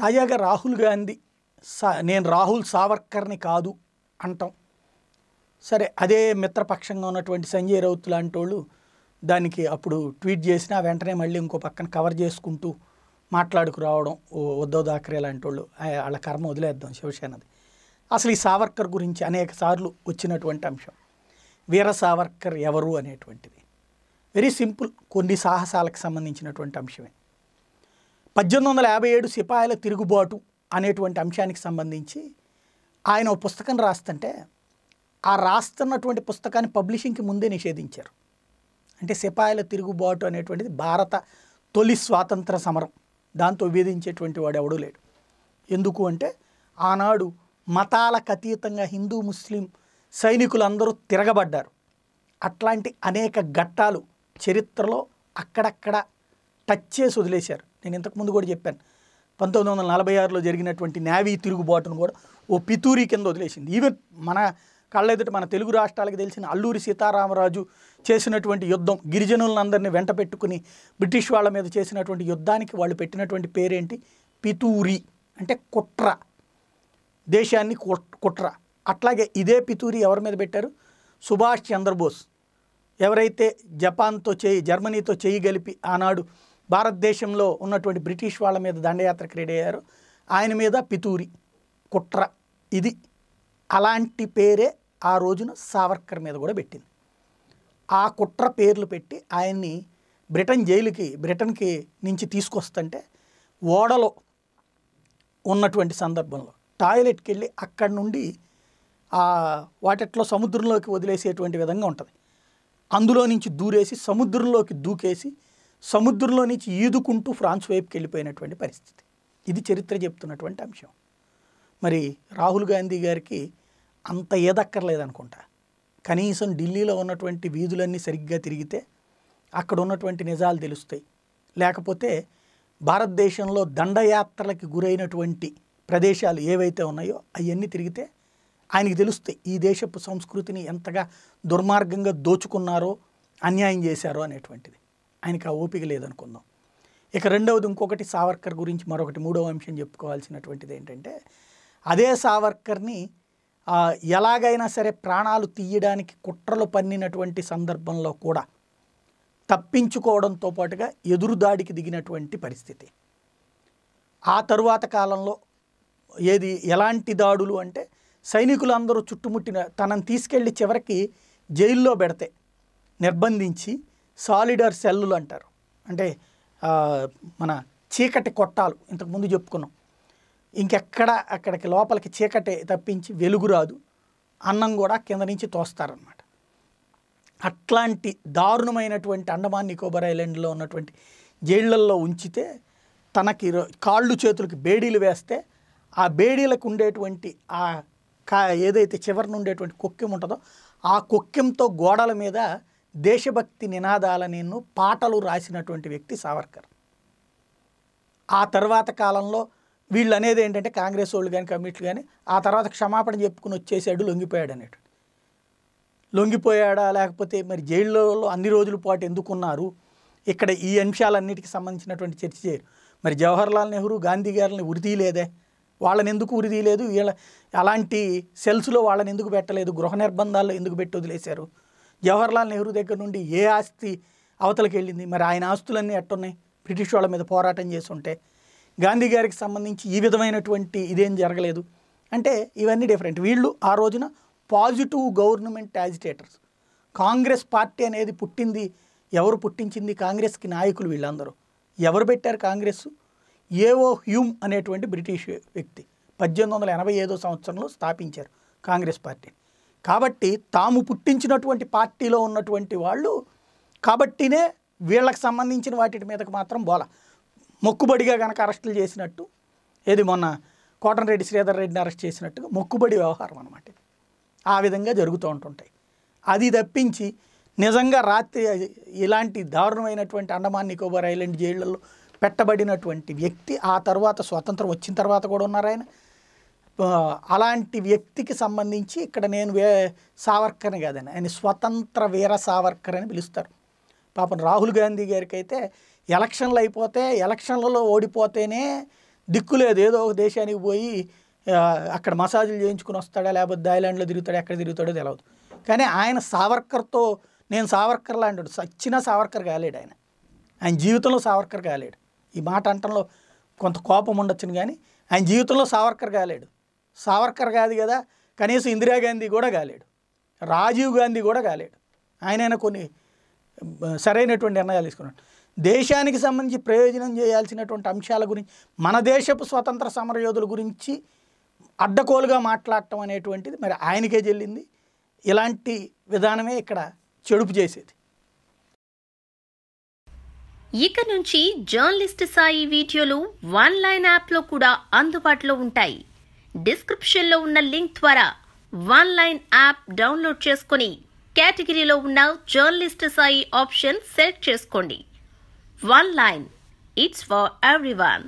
తాజాగా రాహుల్ గాంధీ సా నేను రాహుల్ సావర్కర్ని కాదు అంటాం సరే అదే మిత్రపక్షంగా ఉన్నటువంటి సంజయ్ రౌత్ లాంటి వాళ్ళు దానికి అప్పుడు ట్వీట్ చేసినా వెంటనే మళ్ళీ ఇంకో పక్కన కవర్ చేసుకుంటూ మాట్లాడుకు రావడం ఉద్దవ్ థాకరే లాంటి వాళ్ళు వాళ్ళ కర్మ వదిలేద్దాం శివసేనది అసలు ఈ సావర్కర్ గురించి అనేక సార్లు వచ్చినటువంటి అంశం వీర సావర్కర్ ఎవరు అనేటువంటిది వెరీ సింపుల్ కొన్ని సాహసాలకు సంబంధించినటువంటి అంశమే పద్దెనిమిది వందల యాభై ఏడు సిపాయిల తిరుగుబాటు అనేటువంటి అంశానికి సంబంధించి ఆయన ఒక పుస్తకం రాస్తుంటే ఆ రాస్తున్నటువంటి పుస్తకాన్ని పబ్లిషింగ్కి ముందే నిషేధించారు అంటే సిపాయిల తిరుగుబాటు అనేటువంటిది భారత తొలి స్వాతంత్ర సమరం దాంతో వేధించేటువంటి వాడు ఎవడూ లేడు ఎందుకు అంటే ఆనాడు మతాలకు అతీతంగా హిందూ ముస్లిం సైనికులందరూ తిరగబడ్డారు అట్లాంటి అనేక ఘట్టాలు చరిత్రలో అక్కడక్కడ టచ్ చేసి వదిలేశారు నేను ఇంతకుముందు కూడా చెప్పాను పంతొమ్మిది వందల నలభై ఆరులో జరిగినటువంటి నేవీ తిరుగుబాటును కూడా ఓ పితూరి కింద వదిలేసింది ఈవెన్ మన కళ్ళ ఎదుట మన తెలుగు రాష్ట్రాలకు తెలిసిన అల్లూరి సీతారామరాజు చేసినటువంటి యుద్ధం గిరిజనులందరినీ వెంట పెట్టుకుని బ్రిటిష్ వాళ్ళ మీద చేసినటువంటి యుద్ధానికి వాళ్ళు పెట్టినటువంటి పేరేంటి పితూరి అంటే కుట్ర దేశాన్ని కుట్ర అట్లాగే ఇదే పితూరి ఎవరి మీద పెట్టారు సుభాష్ చంద్రబోస్ ఎవరైతే జపాన్తో చేయి జర్మనీతో చేయి గలిపి ఆనాడు భారతదేశంలో ఉన్నటువంటి బ్రిటిష్ వాళ్ళ మీద దండయాత్ర క్రీడ అయ్యారు ఆయన మీద పితూరి కుట్ర ఇది అలాంటి పేరే ఆ రోజున సావర్కర్ మీద కూడా పెట్టింది ఆ కుట్ర పేర్లు పెట్టి ఆయన్ని బ్రిటన్ జైలుకి బ్రిటన్కి నుంచి తీసుకొస్తుంటే ఓడలో ఉన్నటువంటి సందర్భంలో టాయిలెట్కి వెళ్ళి అక్కడి నుండి వాటిట్లో సముద్రంలోకి వదిలేసేటువంటి విధంగా ఉంటుంది అందులో నుంచి దూరేసి సముద్రంలోకి దూకేసి సముద్రంలో నుంచి ఈదుకుంటూ ఫ్రాన్స్ వైపుకి వెళ్ళిపోయినటువంటి పరిస్థితి ఇది చరిత్ర చెప్తున్నటువంటి అంశం మరి రాహుల్ గాంధీ గారికి అంత ఏదక్కర్లేదనుకుంటా కనీసం ఢిల్లీలో ఉన్నటువంటి వీధులన్నీ సరిగ్గా తిరిగితే అక్కడ ఉన్నటువంటి నిజాలు తెలుస్తాయి లేకపోతే భారతదేశంలో దండయాత్రలకి గురైనటువంటి ప్రదేశాలు ఏవైతే ఉన్నాయో అవన్నీ తిరిగితే ఆయనకి తెలుస్తాయి ఈ దేశపు సంస్కృతిని ఎంతగా దుర్మార్గంగా దోచుకున్నారో అన్యాయం చేశారో అనేటువంటిది ఆయనకి ఆ ఓపిక లేదనుకుందాం ఇక రెండవది ఇంకొకటి సావర్కర్ గురించి మరొకటి మూడవ అంశం చెప్పుకోవాల్సినటువంటిది ఏంటంటే అదే సావర్కర్ని ఎలాగైనా సరే ప్రాణాలు తీయడానికి కుట్రలు పన్నినటువంటి సందర్భంలో కూడా తప్పించుకోవడంతో పాటుగా ఎదురుదాడికి దిగినటువంటి పరిస్థితి ఆ తరువాత కాలంలో ఏది ఎలాంటి దాడులు అంటే సైనికులందరూ చుట్టుముట్టిన తనని తీసుకెళ్ళి చివరికి జైల్లో పెడితే నిర్బంధించి సాలిడర్ సెల్లులు అంటారు అంటే మన చీకటి కొట్టాలు ఇంతకుముందు చెప్పుకున్నాం ఇంకెక్కడ అక్కడికి లోపలికి చీకటి తప్పించి వెలుగు రాదు అన్నం కూడా కింద నుంచి తోస్తారనమాట అట్లాంటి దారుణమైనటువంటి అండమాన్ నికోబర్ ఐలాండ్లో ఉన్నటువంటి జైళ్లల్లో ఉంచితే తనకి కాళ్ళు చేతులకి బేడీలు వేస్తే ఆ బేడీలకు ఉండేటువంటి ఆ కా ఏదైతే చివరిని ఉండేటువంటి కుక్కెం ఉంటుందో ఆ కుక్కెంతో గోడల మీద దేశభక్తి నినాదాల నిన్ను పాటలు రాసినటువంటి వ్యక్తి సావర్కర్ ఆ తర్వాత కాలంలో వీళ్ళు అనేది ఏంటంటే కాంగ్రెస్ వాళ్ళు కానీ కమిట్లు కానీ ఆ తర్వాత క్షమాపణ చెప్పుకుని వచ్చేసాడు లొంగిపోయాడు అనేటు లొంగిపోయాడా లేకపోతే మరి జైల్లో అన్ని రోజుల పాటు ఎందుకున్నారు ఇక్కడ ఈ అంశాలన్నిటికి సంబంధించినటువంటి చర్చ చేయరు మరి జవహర్లాల్ నెహ్రూ గాంధీ గారిని ఉరితీయలేదే వాళ్ళని ఎందుకు ఉరితీయలేదు వీళ్ళ అలాంటి సెల్స్లో వాళ్ళని ఎందుకు పెట్టలేదు గృహ నిర్బంధాల్లో ఎందుకు పెట్టి వదిలేశారు జవహర్లాల్ నెహ్రూ దగ్గర నుండి ఏ ఆస్తి అవతలకి వెళ్ళింది మరి ఆయన ఆస్తులన్నీ ఎట్టున్నాయి బ్రిటిష్ వాళ్ళ మీద పోరాటం చేస్తుంటే గాంధీ గారికి సంబంధించి ఈ విధమైనటువంటి ఇదేం జరగలేదు అంటే ఇవన్నీ డిఫరెంట్ వీళ్ళు ఆ రోజున positive government agitators Congress party అనేది పుట్టింది ఎవరు పుట్టించింది కాంగ్రెస్కి నాయకులు వీళ్ళందరూ ఎవరు పెట్టారు కాంగ్రెస్ ఏవో హ్యూమ్ అనేటువంటి బ్రిటిష్ వ్యక్తి పద్దెనిమిది వందల ఎనభై ఐదో సంవత్సరంలో స్థాపించారు కాంగ్రెస్ పార్టీ కాబట్టి తాము పుట్టించినటువంటి పార్టీలో ఉన్నటువంటి వాళ్ళు కాబట్టినే వీళ్ళకి సంబంధించిన వాటి మీదకు మాత్రం బోల మొక్కుబడిగా కనుక అరెస్టులు చేసినట్టు ఏది మొన్న కోటనరెడ్డి శ్రీధర్ రెడ్డిని అరెస్ట్ చేసినట్టుగా మొక్కుబడి వ్యవహారం అనమాట ఆ విధంగా జరుగుతూ ఉంటుంటాయి అది తప్పించి నిజంగా రాత్రి ఇలాంటి దారుణమైనటువంటి అండమాన్ నికోబార్ ఐలాండ్ జైళ్ళలో పెట్టబడినటువంటి వ్యక్తి ఆ తర్వాత స్వాతంత్రం వచ్చిన తర్వాత కూడా ఉన్నారు ఆయన అలాంటి వ్యక్తికి సంబంధించి ఇక్కడ నేను వే సావర్కర్ని కాదని ఆయన స్వతంత్ర వీర సావర్కర్ అని పిలుస్తారు పాపం రాహుల్ గాంధీ గారికి అయితే ఎలక్షన్లు అయిపోతే ఎలక్షన్లలో ఓడిపోతేనే దిక్కు లేదు ఏదో ఒక దేశానికి పోయి అక్కడ మసాజులు చేయించుకుని వస్తాడా లేకపోతే థాయిలాండ్లో తిరుగుతాడా ఎక్కడ తిరుగుతాడో తెలియదు కానీ ఆయన సావర్కర్తో నేను సావర్కర్ లాంటి సచ్చిన సావర్కర్ కాలేడు ఆయన ఆయన జీవితంలో సావర్కర్ కాలేడు ఈ మాట అంటంలో కొంత కోపం ఉండొచ్చును కానీ ఆయన జీవితంలో సావర్కర్ కాలేడు సావర్కర్ కాదు కదా కనీసం ఇందిరాగాంధీ కూడా కాలేడు రాజీవ్ గాంధీ కూడా కాలేడు ఆయనైనా కొన్ని సరైనటువంటి నిర్ణయాలు తీసుకున్నాడు దేశానికి సంబంధించి ప్రయోజనం చేయాల్సినటువంటి అంశాల గురించి మన దేశపు స్వతంత్ర సమరయోధుల గురించి అడ్డకోలుగా మాట్లాడటం అనేటువంటిది మరి ఆయనకే చెల్లింది ఇలాంటి విధానమే ఇక్కడ చెడుపు చేసేది ఇక నుంచి జర్నలిస్ట్ సాయి వీడియోలు వన్ లైన్ యాప్లో కూడా అందుబాటులో ఉంటాయి డిస్క్రిప్షన్లో ఉన్న లింక్ ద్వారా వన్ లైన్ యాప్ డౌన్లోడ్ చేసుకుని కేటగిరీలో ఉన్న జర్నలిస్ట్ సాయి ఆప్షన్ సెలెక్ట్ చేసుకోండి one line it's for everyone